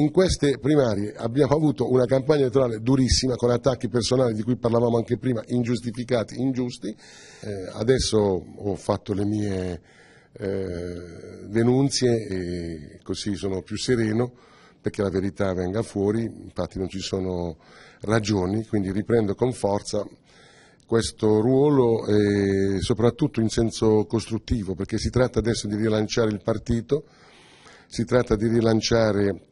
In queste primarie abbiamo avuto una campagna elettorale durissima con attacchi personali di cui parlavamo anche prima, ingiustificati, ingiusti. Eh, adesso ho fatto le mie eh, denunzie e così sono più sereno perché la verità venga fuori, infatti non ci sono ragioni, quindi riprendo con forza questo ruolo e soprattutto in senso costruttivo perché si tratta adesso di rilanciare il partito, si tratta di rilanciare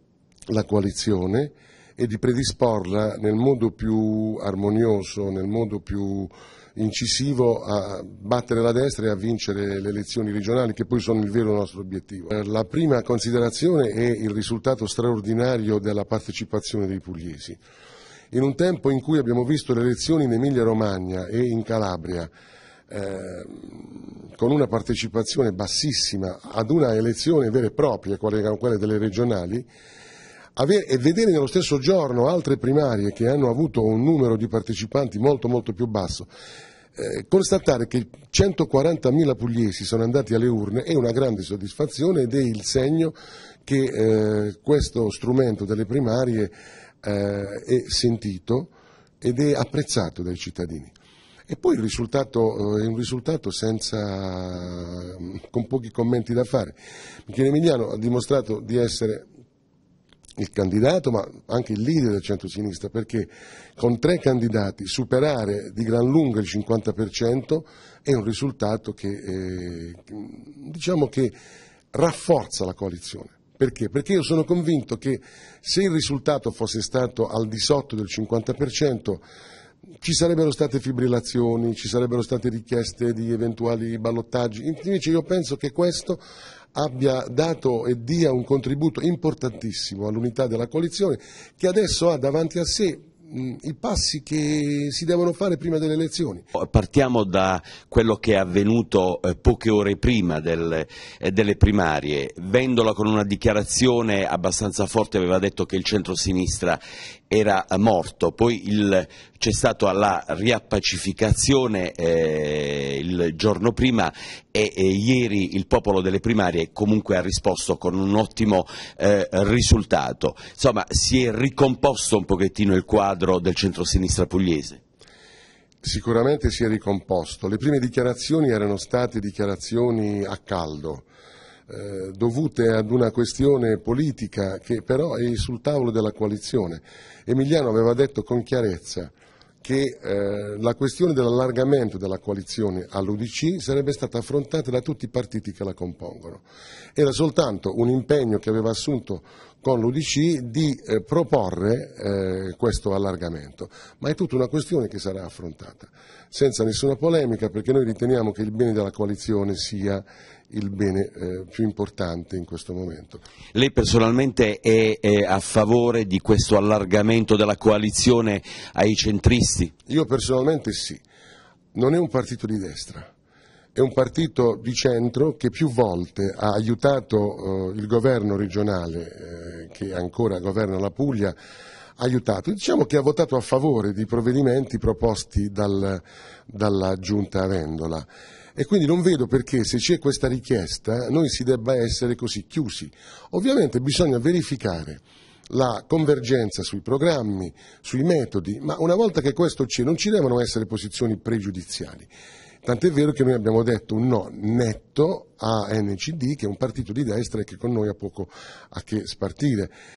la coalizione e di predisporla nel modo più armonioso, nel modo più incisivo a battere la destra e a vincere le elezioni regionali che poi sono il vero nostro obiettivo. Eh, la prima considerazione è il risultato straordinario della partecipazione dei pugliesi. In un tempo in cui abbiamo visto le elezioni in Emilia-Romagna e in Calabria eh, con una partecipazione bassissima ad una elezione vera e propria, quale erano quelle delle regionali, avere, e vedere nello stesso giorno altre primarie che hanno avuto un numero di partecipanti molto molto più basso, eh, constatare che 140.000 pugliesi sono andati alle urne è una grande soddisfazione ed è il segno che eh, questo strumento delle primarie eh, è sentito ed è apprezzato dai cittadini. E poi il risultato eh, è un risultato senza, con pochi commenti da fare. Michele Emiliano ha dimostrato di essere il candidato ma anche il leader del centro-sinistra perché con tre candidati superare di gran lunga il 50% è un risultato che, eh, diciamo che rafforza la coalizione. Perché? Perché io sono convinto che se il risultato fosse stato al di sotto del 50% ci sarebbero state fibrillazioni, ci sarebbero state richieste di eventuali ballottaggi. Invece io penso che questo abbia dato e dia un contributo importantissimo all'unità della coalizione che adesso ha davanti a sé i passi che si devono fare prima delle elezioni. Oh, partiamo da quello che è avvenuto eh, poche ore prima eh, delle primarie. Vendola con una dichiarazione abbastanza forte aveva detto che il centro-sinistra era morto, poi c'è stata la riappacificazione eh, il giorno prima e, e, ieri il popolo delle primarie comunque ha risposto con un ottimo eh, risultato. Insomma si è ricomposto un pochettino il quadro quadro del centrosinistra pugliese? Sicuramente si è ricomposto. Le prime dichiarazioni erano state dichiarazioni a caldo, eh, dovute ad una questione politica che però è sul tavolo della coalizione. Emiliano aveva detto con chiarezza che eh, la questione dell'allargamento della coalizione all'UDC sarebbe stata affrontata da tutti i partiti che la compongono. Era soltanto un impegno che aveva assunto con l'Udc di eh, proporre eh, questo allargamento, ma è tutta una questione che sarà affrontata senza nessuna polemica perché noi riteniamo che il bene della coalizione sia il bene eh, più importante in questo momento. Lei personalmente è, è, a favore di questo allargamento della coalizione ai centristi? Io personalmente sì, non è un partito di destra è un partito di centro che più volte ha aiutato eh, il governo regionale, eh, che ancora governa la Puglia, aiutato. Diciamo che ha votato a favore di provvedimenti proposti dal, dalla giunta Vendola. E quindi non vedo perché se c'è questa richiesta noi si debba essere così chiusi. Ovviamente bisogna verificare la convergenza sui programmi, sui metodi, ma una volta che questo c'è non ci devono essere posizioni pregiudiziali. Tant'è vero che noi abbiamo detto un no netto a NCD, che è un partito di destra e che con noi ha poco a che spartire.